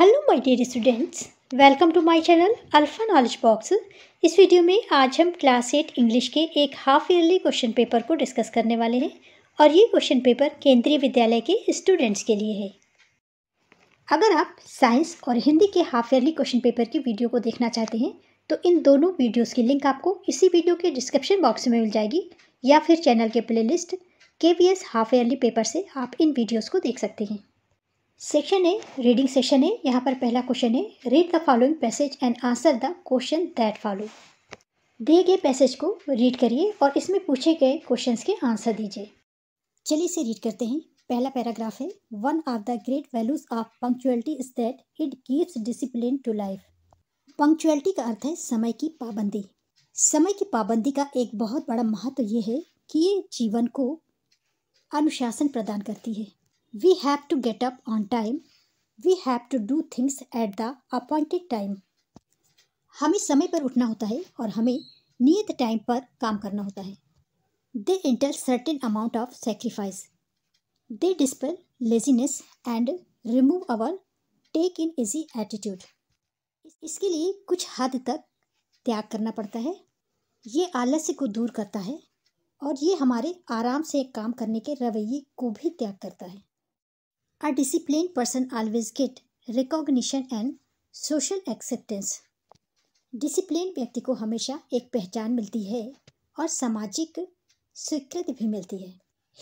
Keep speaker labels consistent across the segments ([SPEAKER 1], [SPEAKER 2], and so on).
[SPEAKER 1] Hello my dear students welcome to my channel Alpha Knowledge Box इस video में आज हम क्लास एट इंग्लिश के एक हाफ ईयरली क्वेश्चन पेपर को डिस्कस करने वाले हैं और ये क्वेश्चन पेपर केंद्रीय विद्यालय के स्टूडेंट्स के लिए है अगर आप साइंस और हिंदी के हाफ ईयरली क्वेश्चन पेपर की वीडियो को देखना चाहते हैं तो इन दोनों वीडियोज़ की लिंक आपको इसी वीडियो के डिस्क्रिप्शन बॉक्स में मिल जाएगी या फिर चैनल के प्लेलिस्ट के हाफ ईयरली पेपर से आप इन वीडियोज़ को देख सकते हैं सेक्शन है रीडिंग सेशन है यहाँ पर पहला क्वेश्चन है read the following passage and answer the question that follow दिए गए पैसेज को रीड करिए और इसमें पूछे गए क्वेश्चन के आंसर दीजिए चलिए इसे रीड करते हैं पहला पैराग्राफ है one of the great values of punctuality is that it gives discipline to life punctuality का अर्थ है समय की पाबंदी समय की पाबंदी का एक बहुत बड़ा महत्व ये है कि ये जीवन को अनुशासन प्रदान करती है we have to get up on time we have to do things at the appointed time हमें समय पर उठना होता है और हमें नियत टाइम पर काम करना होता है they entail certain amount of sacrifice they dispel laziness and remove our take in easy attitude इसके लिए कुछ हद तक त्याग करना पड़ता है ये आलस्य को दूर करता है और ये हमारे आराम से काम करने के रवैये को भी त्याग करता है A disciplined person always get recognition and social acceptance. Disciplined व्यक्ति को हमेशा एक पहचान मिलती है और सामाजिक स्वीकृति भी मिलती है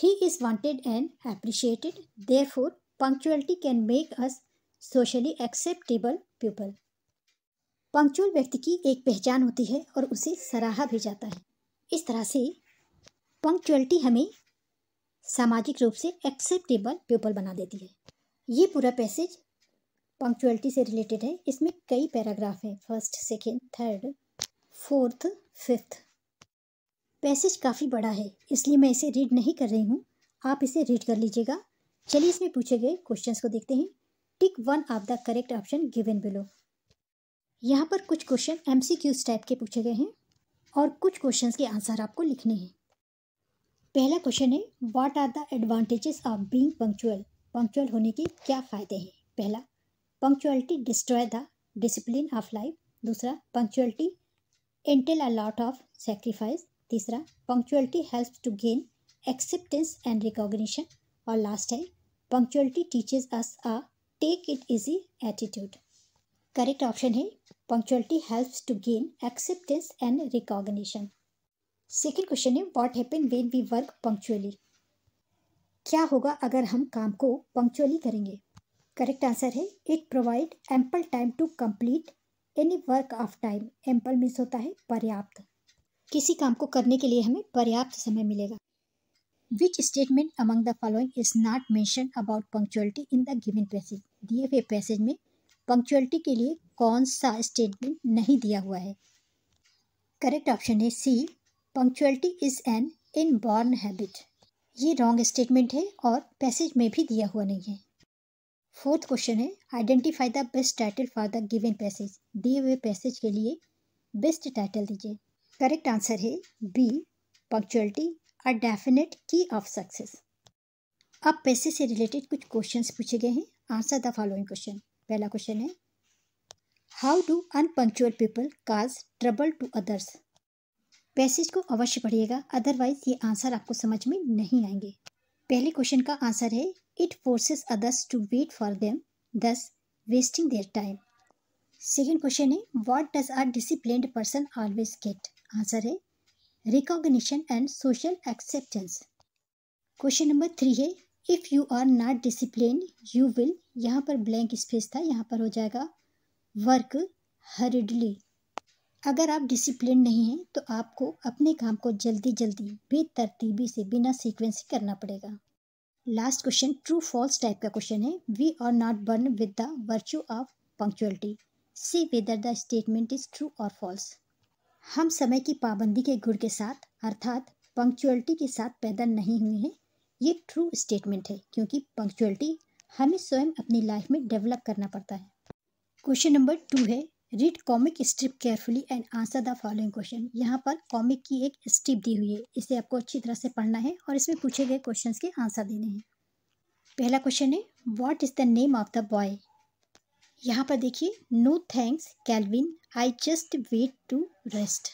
[SPEAKER 1] He is wanted and appreciated. Therefore, punctuality can make us socially acceptable people. Punctual व्यक्ति की एक पहचान होती है और उसे सराहा भी जाता है इस तरह से पंक्चुअलिटी हमें सामाजिक रूप से एक्सेप्टेबल पीपल बना देती है ये पूरा पैसेज पंक्चुअलिटी से रिलेटेड है इसमें कई पैराग्राफ हैं first second third fourth fifth passage काफ़ी बड़ा है इसलिए मैं इसे रीड नहीं कर रही हूँ आप इसे रीड कर लीजिएगा चलिए इसमें पूछे गए क्वेश्चंस को देखते हैं tick one of the correct option given below यहाँ पर कुछ क्वेश्चन एमसीक्यूज टाइप के पूछे गए हैं और कुछ क्वेश्चंस के आंसर आपको लिखने हैं पहला क्वेश्चन है what are the advantages of being punctual punctual होने के क्या फ़ायदे हैं पहला punctuality destroy the discipline of life दूसरा punctuality entail a lot of sacrifice तीसरा punctuality help to gain acceptance and recognition और लास्ट है punctuality teaches us a take it easy attitude correct option है punctuality helps to gain acceptance and recognition second question है what happen when we work punctually क्या होगा अगर हम काम को पंक्चुअली करेंगे करेक्ट आंसर है it provide ample time to complete any work of time ample means होता है पर्याप्त किसी काम को करने के लिए हमें पर्याप्त समय मिलेगा which statement among the following is not mention about punctuality in the given passage दिए हुए पैसेज में पंक्चुअलिटी के लिए कौन सा स्टेटमेंट नहीं दिया हुआ है करेक्ट ऑप्शन है C punctuality is an inborn habit ये रॉन्ग स्टेटमेंट है और पैसेज में भी दिया हुआ नहीं है फोर्थ क्वेश्चन है identify the best title for the given passage दिए हुए पैसेज के लिए बेस्ट टाइटल दीजिए करेक्ट आंसर है B punctuality a definite key of success अब पैसे से रिलेटेड कुछ क्वेश्चंस पूछे गए हैं आंसर द फॉलोइंग क्वेश्चन पहला क्वेश्चन है how do अनपंक्चुअल people cause trouble to others passage को अवश्य पढ़िएगा अदरवाइज ये आंसर आपको समझ में नहीं आएंगे पहले क्वेश्चन का आंसर है it forces others to wait for them thus wasting their time second question है what does a discipline person always get answer है recognition and social acceptance question number three है if you are not discipline you will यहाँ पर blank space था यहाँ पर हो जाएगा वर्क हरिडली अगर आप डिसिप्लिन नहीं हैं तो आपको अपने काम को जल्दी जल्दी बेतरतीबी से बिना सीक्वेंस करना पड़ेगा last question true false type का क्वेश्चन है we are not born with the virtue of punctuality see whether the statement is true और फॉल्स हम समय की पाबंदी के गुण के साथ अर्थात पंक्चुअलिटी के साथ पैदा नहीं हुए हैं ये ट्रू स्टेटमेंट है क्योंकि पंक्चुअलिटी हमें स्वयं अपनी लाइफ में डेवलप करना पड़ता है क्वेश्चन नंबर टू है read comic strip carefully and answer the following question यहाँ पर कॉमिक की एक स्ट्रिप दी हुई है इसे आपको अच्छी तरह से पढ़ना है और इसमें पूछे गए क्वेश्चन के आंसर देने हैं पहला क्वेश्चन है what is the name of the boy यहाँ पर देखिए no thanks Calvin I just want to rest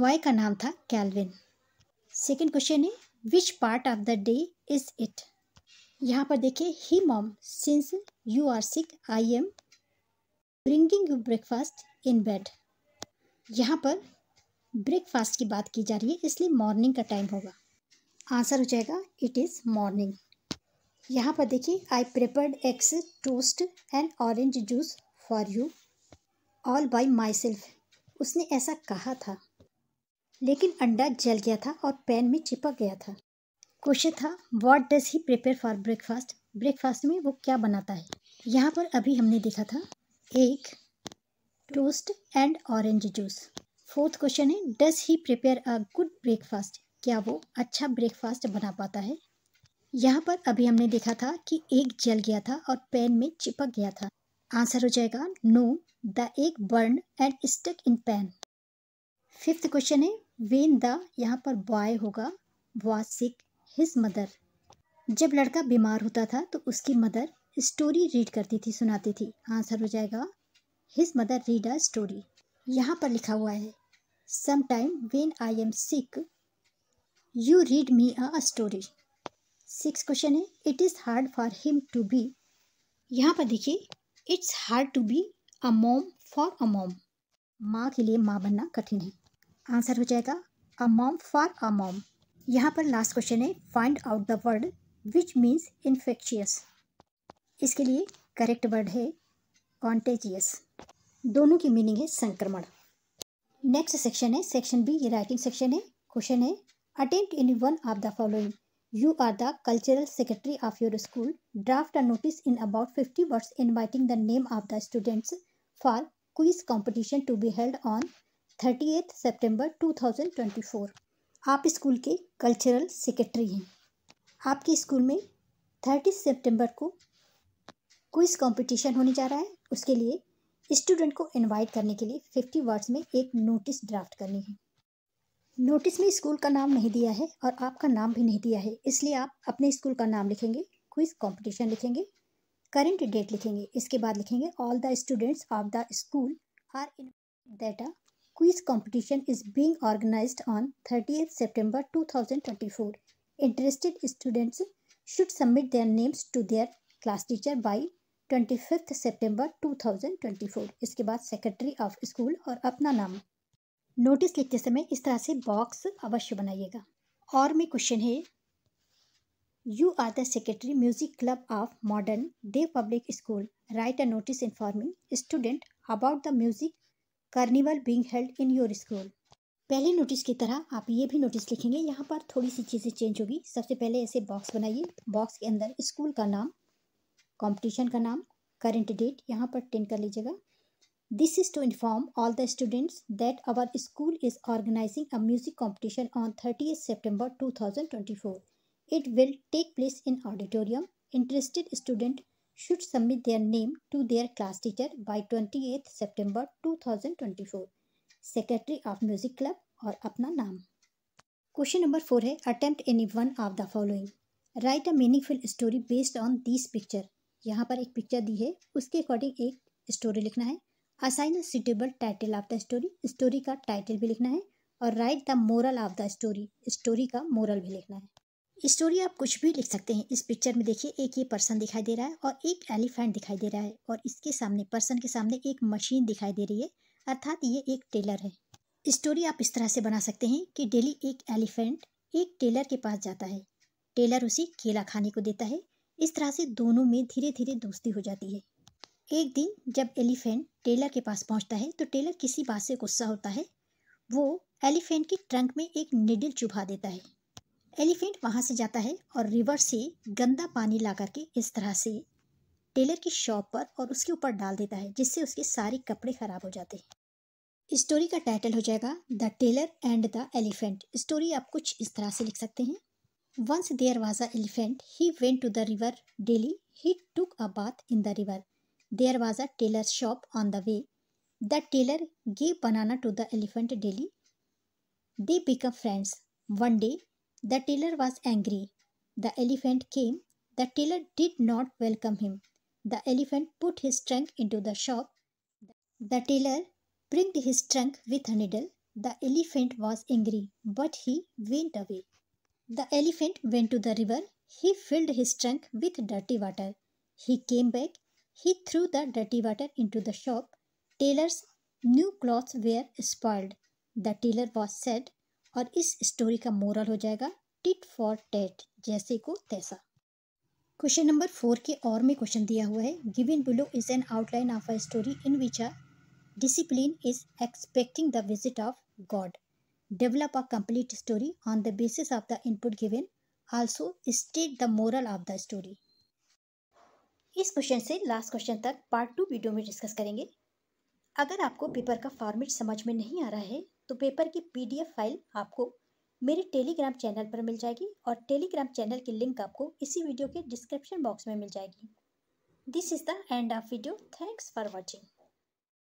[SPEAKER 1] boy का नाम था कैलविन सेकेंड क्वेश्चन है which part of the day is it यहाँ पर देखिए hi mom since you are sick I am bringing you breakfast in bed यहाँ पर breakfast की बात की जा रही है इसलिए मॉर्निंग का टाइम होगा आंसर हो जाएगा इट इज़ मॉर्निंग यहाँ पर देखिए I prepared eggs toast and orange juice for you all by myself उसने ऐसा कहा था लेकिन अंडा जल गया था और पैन में चिपक गया था क्वेश्चन था what does he prepare for breakfast breakfast में वो क्या बनाता है यहाँ पर अभी हमने देखा था एक toast and orange juice fourth question है does he prepare a good breakfast क्या वो अच्छा ब्रेकफास्ट बना पाता है यहाँ पर अभी हमने देखा था कि एक जल गया था और पैन में चिपक गया था आंसर हो जाएगा no the egg burn and stuck in pan fifth question है वेन द यहाँ पर बॉय होगा वाज सिक हिज मदर जब लड़का बीमार होता था तो उसकी मदर स्टोरी रीड करती थी सुनाती थी आंसर हो जाएगा his mother read a story यहाँ पर लिखा हुआ है some time when I am sick you read me a story six question है it is hard for him to be यहाँ पर देखिए it's hard to be a mom for अ मोम माँ के लिए माँ बनना कठिन है आंसर हो जाएगा अ मोम फॉर अ मोम यहाँ पर लास्ट क्वेश्चन है find out the word which means infectious इसके लिए करेक्ट वर्ड है कॉन्टेजियस दोनों की मीनिंग है संक्रमण नेक्स्ट सेक्शन है सेक्शन बी ये राइटिंग सेक्शन है क्वेश्चन है attempt any one of the following you are the cultural secretary of your school draft a notice in about fifty words inviting the name of the students for quiz competition to be held on thirtieth September two thousand twenty four आप school के cultural secretary हैं आपके school में thirty September को quiz competition होने जा रहा है उसके लिए स्टूडेंट को इनवाइट करने के लिए फिफ्टी वर्ड्स में एक नोटिस ड्राफ्ट करनी है नोटिस में स्कूल का नाम नहीं दिया है और आपका नाम भी नहीं दिया है इसलिए आप अपने स्कूल का नाम लिखेंगे क्विज कंपटीशन लिखेंगे करंट डेट लिखेंगे इसके बाद लिखेंगे all the students of the school are in that quiz competition is being organise on thirty September 2024 interested students should submit their names to their class teacher by twenty fifth September two thousand twenty four इसके बाद secretary of school और अपना नाम notice लिखते समय इस तरह से बॉक्स अवश्य बनाइएगा और में क्वेश्चन है you are the secretary music club of modern Dev public school write a notice informing student about the music carnival being held in your school पहले नोटिस की तरह आप ये भी नोटिस लिखेंगे यहाँ पर थोड़ी सी चीज़ें चेंज होगी सबसे पहले ऐसे बॉक्स बनाइए बॉक्स के अंदर स्कूल का नाम कंपटीशन का नाम करंट डेट यहाँ पर टेन कर लीजिएगा this is to inform all the students that our school is organising a music competition on thirty September two thousand twenty four it will take place in auditorium interested student to their class teacher by twenty eighth September two thousand twenty four secretary of music club और अपना नाम question number four है attempt any one of the following write a meaningful story based on this picture यहाँ पर एक picture दी है उसके according एक स्टोरी लिखना है assign suitable title of the story story का टाइटल भी लिखना है और write the moral of the story story का मोरल भी लिखना है स्टोरी आप कुछ भी लिख सकते हैं इस पिक्चर में देखिए एक ये पर्सन दिखाई दे रहा है और एक एलिफेंट दिखाई दे रहा है और इसके सामने पर्सन के सामने एक मशीन दिखाई दे रही है अर्थात ये एक टेलर है स्टोरी आप इस तरह से बना सकते हैं कि डेली एक एलिफेंट एक टेलर के पास जाता है टेलर उसे केला खाने को देता है इस तरह से दोनों में धीरे धीरे दोस्ती हो जाती है एक दिन जब एलिफेंट टेलर के पास पहुंचता है तो टेलर किसी बात से गुस्सा होता है वो एलिफेंट के ट्रंक में एक निडल चुभा देता है एलिफेंट वहाँ से जाता है और रिवर से गंदा पानी ला करके इस तरह से टेलर की शॉप पर और उसके ऊपर डाल देता है जिससे उसके सारे कपड़े ख़राब हो जाते हैं स्टोरी का टाइटल हो जाएगा the tailor and the elephant story आप कुछ इस तरह से लिख सकते हैं Once there was an elephant. He went to the river daily. He took a bath in the river. There was a tailor's shop on the way. The tailor gave banana to the elephant daily. They became friends. One day, the tailor was angry. The elephant came. The tailor did not welcome him. The elephant put his trunk into the shop. The tailor pricked his trunk with a needle. The elephant was angry, but he went away. Elephant went to the river he filled his trunk with dirty water he came back he threw the dirty water into the shop tailor's new cloth were spoiled the tailor was sad और इस story का moral हो जाएगा tit for TET जैसे को तैसा question number four के और में क्वेश्चन दिया हुआ है in below is an outline of a story in which a discipline is expecting the visit of god develop a complete story on the basis of the input given also state the moral of the story इस question से last question तक part two video में discuss करेंगे अगर आपको paper का format समझ में नहीं आ रहा है तो पेपर की पीडीएफ फाइल आपको मेरे टेलीग्राम चैनल पर मिल जाएगी और टेलीग्राम चैनल की लिंक आपको इसी वीडियो के डिस्क्रिप्शन बॉक्स में मिल जाएगी this is the end of video thanks for watching